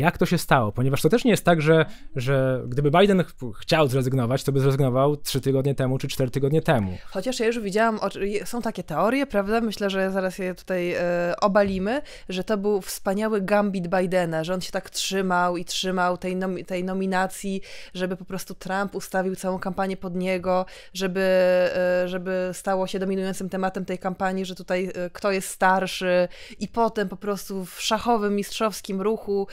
jak to się stało, ponieważ to też nie jest tak, że, że gdyby Biden chciał zrezygnować, to by zrezygnował trzy tygodnie temu czy cztery tygodnie temu. Chociaż ja już widziałam, są takie teorie, prawda? Myślę, że zaraz je tutaj e, obalimy, że to był wspaniały gambit Bidena, że on się tak trzymał i trzymał tej, nom- tej nominacji, żeby po prostu Trump ustawił całą kampanię pod niego, żeby, e, żeby stało się dominującym tematem tej kampanii, że tutaj e, kto jest starszy i potem po prostu w szachowym mistrzowskim ruchu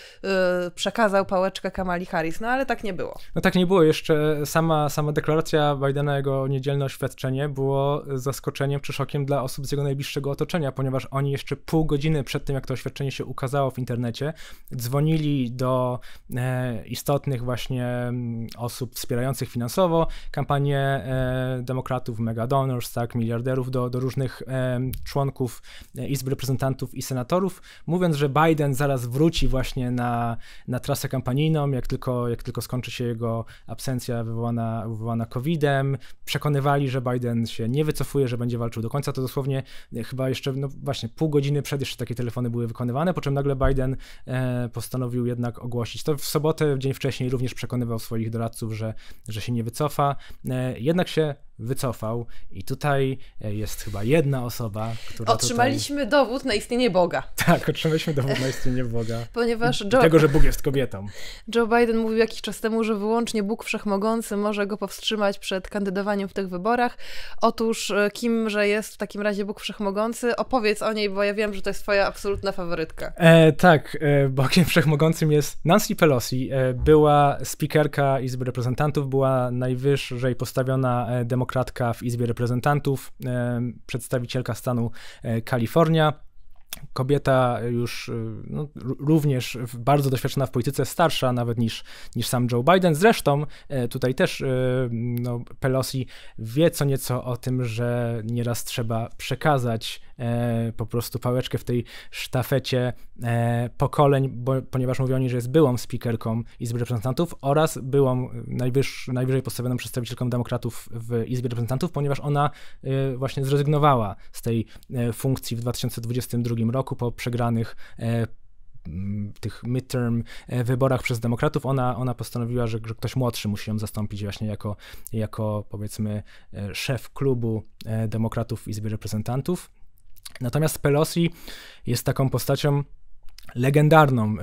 przekazał pałeczkę Kamali Harris, no ale tak nie było. No tak nie było. Jeszcze sama, sama deklaracja Bidena, jego niedzielne oświadczenie było zaskoczeniem czy szokiem dla osób z jego najbliższego otoczenia, ponieważ oni jeszcze pół godziny przed tym, jak to oświadczenie się ukazało w internecie, dzwonili do e, istotnych właśnie mm, osób wspierających finansowo kampanię e, demokratów, mega donors, tak, miliarderów, do, do różnych e, członków Izby Reprezentantów i Senatorów, mówiąc, że Biden zaraz wróci właśnie na na, trasę kampanijną, jak tylko, jak tylko skończy się jego absencja wywołana, wywołana COVID-em. Przekonywali, że Biden się nie wycofuje, że będzie walczył do końca. To dosłownie e, chyba jeszcze, no właśnie, pół godziny przed jeszcze takie telefony były wykonywane, po czym nagle Biden e, postanowił jednak ogłosić to. W sobotę, dzień wcześniej również przekonywał swoich doradców, że, że się nie wycofa. E, jednak się wycofał i tutaj e, jest chyba jedna osoba, która Otrzymaliśmy tutaj... dowód na istnienie Boga. Tak, otrzymaliśmy dowód na istnienie Boga. Ponieważ Joe... Tego, że Bóg jest kobietą. Joe Biden mówił jakiś czas temu, że wyłącznie Bóg Wszechmogący może go powstrzymać przed kandydowaniem w tych wyborach. Otóż e, kimże jest w takim razie Bóg Wszechmogący? Opowiedz o niej, bo ja wiem, że to jest twoja absolutna faworytka. E, tak, e, Bogiem Wszechmogącym jest Nancy Pelosi. E, była speakerka Izby Reprezentantów, była najwyżej postawiona demokracja demokratka w Izbie Reprezentantów, e, przedstawicielka stanu e, Kalifornia. Kobieta już e, no, również bardzo doświadczona w polityce, starsza nawet niż, niż sam Joe Biden. Zresztą tutaj też no, Pelosi wie co nieco o tym, że nieraz trzeba przekazać e, po prostu pałeczkę w tej sztafecie e, pokoleń, bo, ponieważ mówią oni, że jest byłą speakerką Izby Reprezentantów oraz byłą najwyż, najwyżej postawioną przedstawicielką demokratów w Izbie Reprezentantów, ponieważ ona e, właśnie zrezygnowała z tej e, funkcji w 2022 roku po przegranych e, tych midterm e, wyborach przez demokratów, ona, ona postanowiła, że, że, ktoś młodszy musi ją zastąpić właśnie jako, jako powiedzmy szef klubu demokratów w Izbie Reprezentantów. Natomiast Pelosi jest taką postacią legendarną.